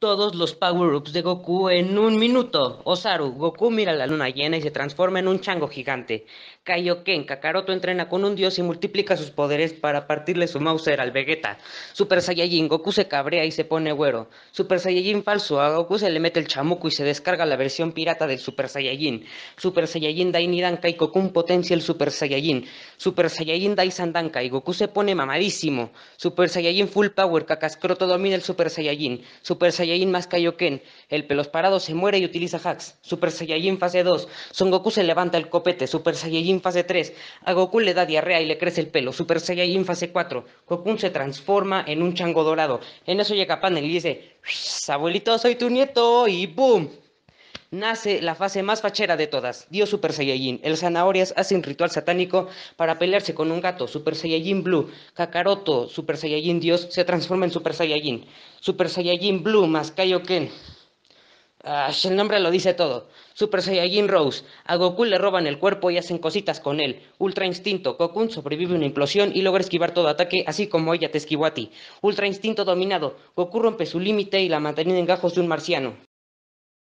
todos los power-ups de Goku en un minuto. Osaru, Goku mira la luna llena y se transforma en un chango gigante. Kaioken, Kakaroto entrena con un dios y multiplica sus poderes para partirle su Mauser al Vegeta. Super Saiyajin, Goku se cabrea y se pone güero. Super Saiyajin falso, a Goku se le mete el chamuco y se descarga la versión pirata del Super Saiyajin. Super Saiyajin Dainidanka y Goku potencia el Super Saiyajin. Super Saiyajin Dai y Goku se pone mamadísimo. Super Saiyajin Full Power, Kakaskroto domina el Super Saiyajin. Super Saiyajin Saiyajin más Kaioken. El pelos parado se muere y utiliza hacks. Super Saiyajin fase 2. Son Goku se levanta el copete. Super Saiyajin fase 3. A Goku le da diarrea y le crece el pelo. Super Saiyajin fase 4. Goku se transforma en un chango dorado. En eso llega Pan y dice, abuelito, soy tu nieto y ¡boom! nace la fase más fachera de todas, Dios Super Saiyajin. El Zanahorias hace un ritual satánico para pelearse con un gato, Super Saiyajin Blue. Kakaroto, Super Saiyajin Dios, se transforma en Super Saiyajin. Super Saiyajin Blue más Kaioken. Ah, el nombre lo dice todo. Super Saiyajin Rose. A Goku le roban el cuerpo y hacen cositas con él. Ultra Instinto. Goku sobrevive una implosión y logra esquivar todo ataque, así como ella te esquivó a ti. Ultra Instinto dominado. Goku rompe su límite y la mantiene en gajos de un marciano.